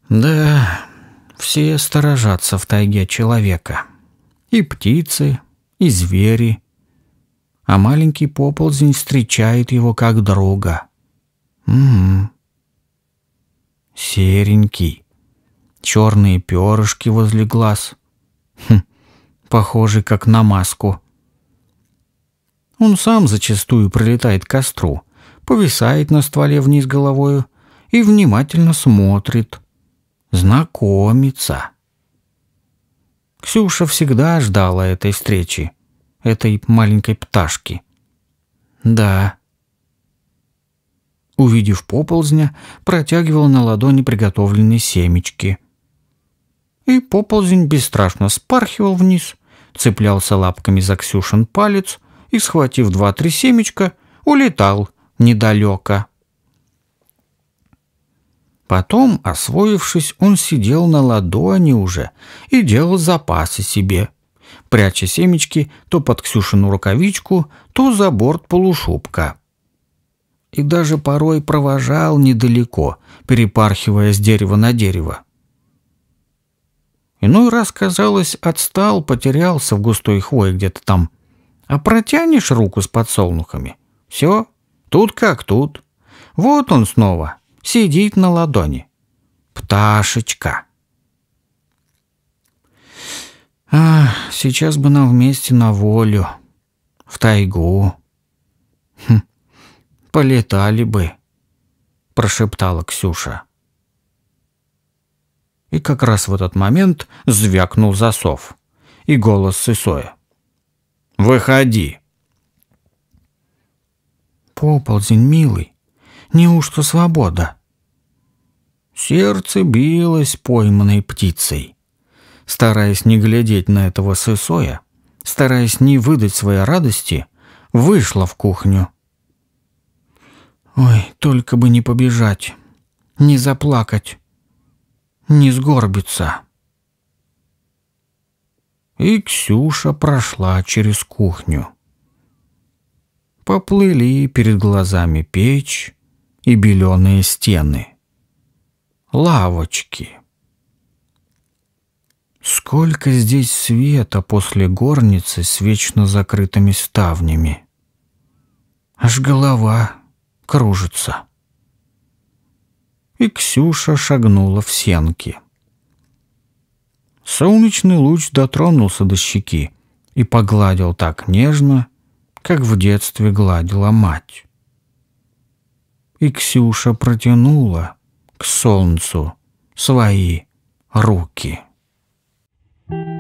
Да, все сторожатся в тайге человека. И птицы, и звери. А маленький поползень встречает его как друга. Угу. Серенький. Черные перышки возле глаз. Хм, похожий как на маску. Он сам зачастую прилетает к костру, повисает на стволе вниз головою и внимательно смотрит. Знакомится. Ксюша всегда ждала этой встречи, этой маленькой пташки. Да. Увидев поползня, протягивала на ладони приготовленные семечки. И поползень бесстрашно спархивал вниз, цеплялся лапками за Ксюшин палец и, схватив два-три семечка, улетал недалеко. Потом, освоившись, он сидел на ладони уже и делал запасы себе, пряча семечки то под Ксюшину рукавичку, то за борт полушубка. И даже порой провожал недалеко, перепархивая с дерева на дерево. Иной раз, казалось, отстал, потерялся в густой хвое где-то там. А протянешь руку с подсолнухами — все, тут как тут. Вот он снова — сидит на ладони. Пташечка. А, сейчас бы нам вместе на волю, в тайгу. Хм, полетали бы, прошептала Ксюша. И как раз в этот момент звякнул засов и голос Сысоя. «Выходи!» «Поползень, милый, неужто свобода?» Сердце билось пойманной птицей. Стараясь не глядеть на этого сысоя, стараясь не выдать своей радости, вышла в кухню. Ой, только бы не побежать, не заплакать, не сгорбиться. И Ксюша прошла через кухню. Поплыли перед глазами печь и беленые стены — лавочки. Сколько здесь света после горницы с вечно закрытыми ставнями. Аж голова кружится. И Ксюша шагнула в сенки. Солнечный луч дотронулся до щеки и погладил так нежно, как в детстве гладила мать. И Ксюша протянула к солнцу свои руки. Thank you.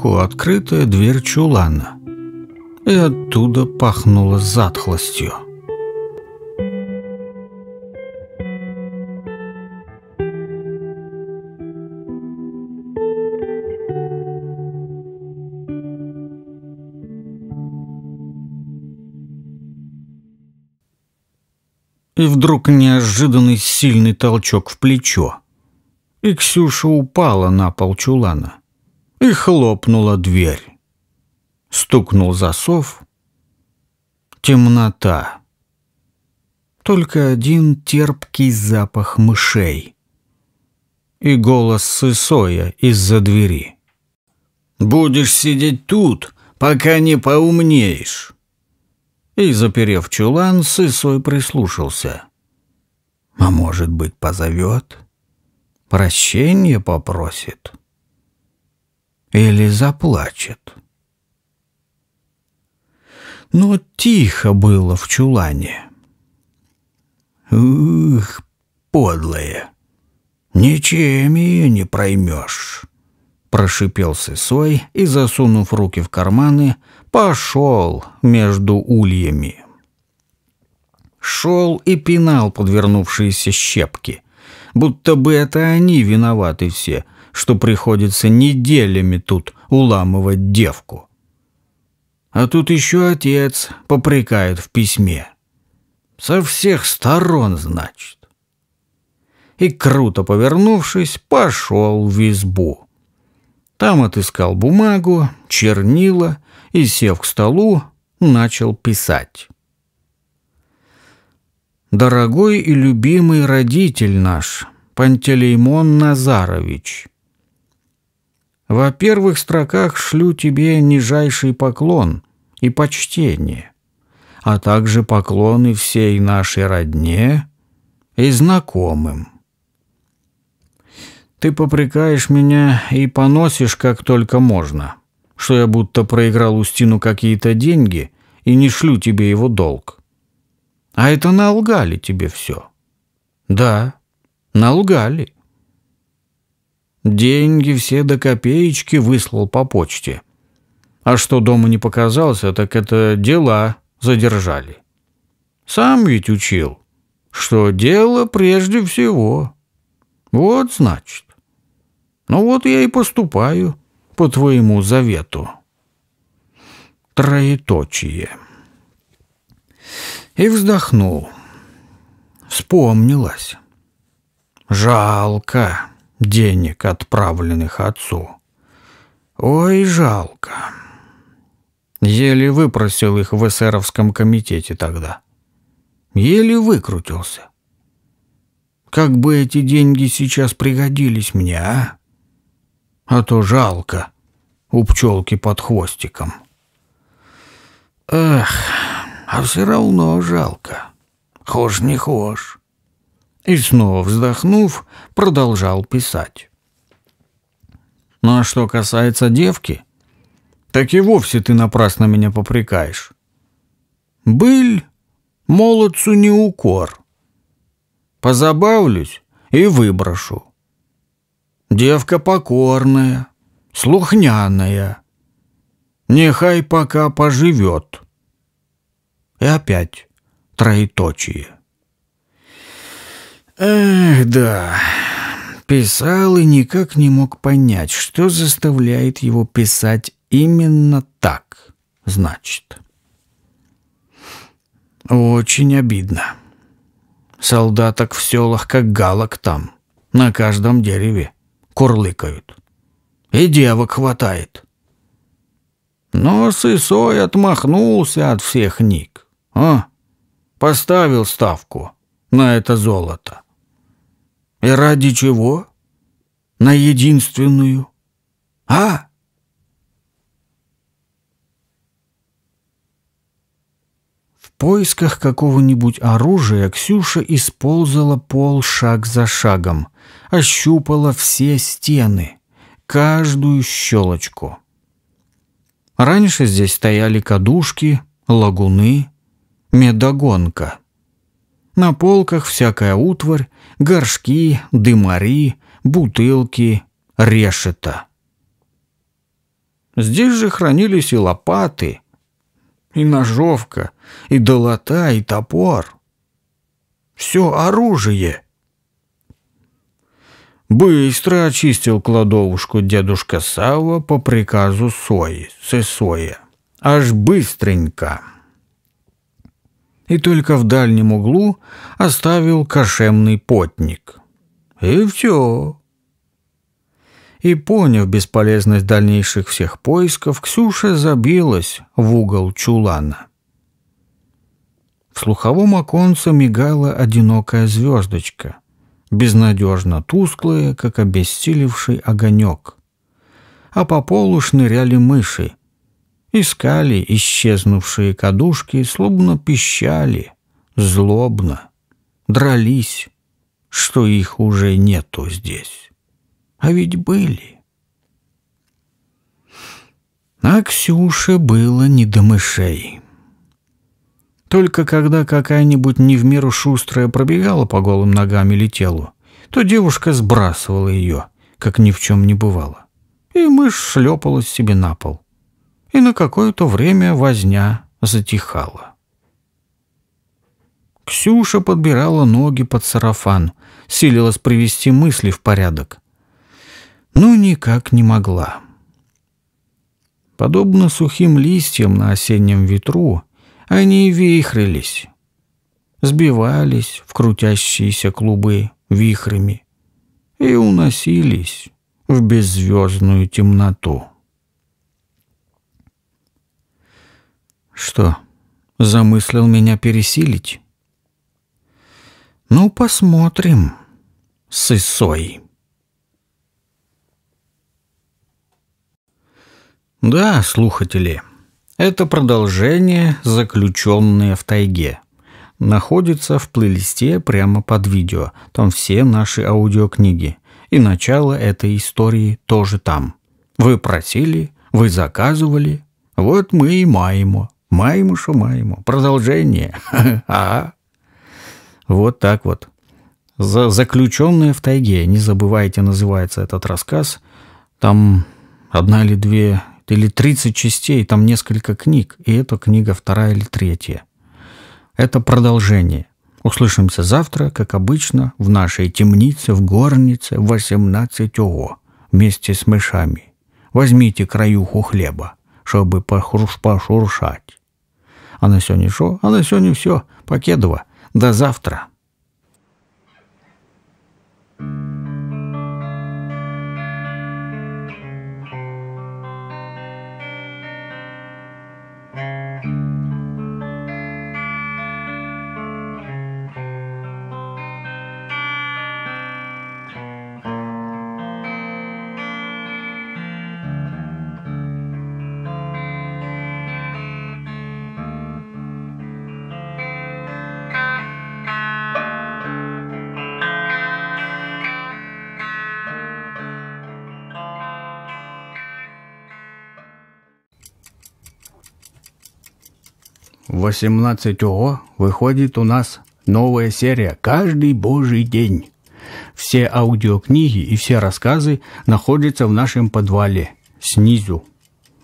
широко открытая дверь чулана, и оттуда пахнуло затхлостью. И вдруг неожиданный сильный толчок в плечо. И Ксюша упала на пол чулана и хлопнула дверь. Стукнул засов. Темнота. Только один терпкий запах мышей. И голос сысоя из-за двери. «Будешь сидеть тут, пока не поумнеешь!» И, заперев чулан, сысой прислушался. «А может быть, позовет? Прощение попросит?» или заплачет. Но тихо было в чулане. Ух, подлые! Ничем ее не проймешь. Прошипел Сысой и, засунув руки в карманы, пошел между ульями. Шел и пинал подвернувшиеся щепки, будто бы это они виноваты все — что приходится неделями тут уламывать девку. А тут еще отец попрекает в письме. Со всех сторон, значит. И, круто повернувшись, пошел в избу. Там отыскал бумагу, чернила и, сев к столу, начал писать. «Дорогой и любимый родитель наш, Пантелеймон Назарович, — во первых строках шлю тебе нижайший поклон и почтение, а также поклоны всей нашей родне и знакомым. Ты попрекаешь меня и поносишь как только можно, что я будто проиграл Устину какие-то деньги и не шлю тебе его долг. А это налгали тебе все. Да, налгали. Деньги все до копеечки выслал по почте. А что дома не показался, а так это дела задержали. Сам ведь учил, что дело прежде всего. Вот значит. Ну вот я и поступаю по твоему завету. Троеточие. И вздохнул. Вспомнилось. Жалко денег, отправленных отцу. Ой, жалко. Еле выпросил их в эсеровском комитете тогда. Еле выкрутился. Как бы эти деньги сейчас пригодились мне, а? А то жалко у пчелки под хвостиком. Эх, а все равно жалко. Хошь не хошь. И снова вздохнув, продолжал писать. Ну а что касается девки, так и вовсе ты напрасно меня попрекаешь. Быль молодцу не укор. Позабавлюсь и выброшу. Девка покорная, слухняная. Нехай пока поживет. И опять троеточие. Эх, да. Писал и никак не мог понять, что заставляет его писать именно так, значит. Очень обидно. Солдаток в селах, как галок там, на каждом дереве, курлыкают. И девок хватает. Но Сысой отмахнулся от всех ник. А, поставил ставку на это золото. И ради чего? На единственную? А? В поисках какого-нибудь оружия Ксюша исползала пол шаг за шагом, ощупала все стены, каждую щелочку. Раньше здесь стояли кадушки, лагуны, медогонка. На полках всякая утварь, горшки, дымари, бутылки, решета. Здесь же хранились и лопаты, и ножовка, и долота, и топор. Все оружие. Быстро очистил кладовушку дедушка Сава по приказу Сои, Сесоя. Аж быстренько и только в дальнем углу оставил кошемный потник. И все. И поняв бесполезность дальнейших всех поисков, Ксюша забилась в угол чулана. В слуховом оконце мигала одинокая звездочка, безнадежно тусклая, как обессилевший огонек. А по полу шныряли мыши, Искали исчезнувшие кадушки, словно пищали, злобно, дрались, что их уже нету здесь. А ведь были. А Ксюше было не до мышей. Только когда какая-нибудь не в меру шустрая пробегала по голым ногам или телу, то девушка сбрасывала ее, как ни в чем не бывало, и мышь шлепалась себе на пол — и на какое-то время возня затихала. Ксюша подбирала ноги под сарафан, силилась привести мысли в порядок. Но никак не могла. Подобно сухим листьям на осеннем ветру, они вихрились, сбивались в крутящиеся клубы вихрами и уносились в беззвездную темноту. Что, замыслил меня пересилить? Ну, посмотрим с Да, слушатели, это продолжение «Заключенные в тайге». Находится в плейлисте прямо под видео. Там все наши аудиокниги. И начало этой истории тоже там. Вы просили, вы заказывали. Вот мы и маемо. Маємо, що маємо. Продовження. Ага. Вот так вот. За «Заключенные в тайге». Не забывайте, называется этот рассказ. Там одна или две, или тридцать частей, там несколько книг. И эта книга вторая или третья. Это продолжение. Услышимся завтра, как обычно, в нашей темнице в горнице 18 ого, вместе с мышами. Возьмите краюху хлеба, чтобы пошуршать. А на сёння що? А на сёння все. Покедова. До завтра. thank you 18 ОО выходит у нас новая серия каждый божий день. Все аудиокниги и все рассказы находятся в нашем подвале, снизу.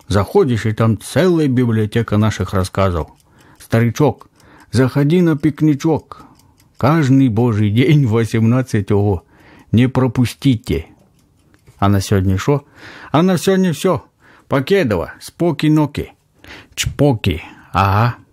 Заходишь, и там целая библиотека наших рассказов. Старичок, заходи на пикничок. Каждый божий день 18 ОО. Не пропустите. А на сегодня шо? А на сегодня все. Покедова, споки-ноки. Чпоки. Ага.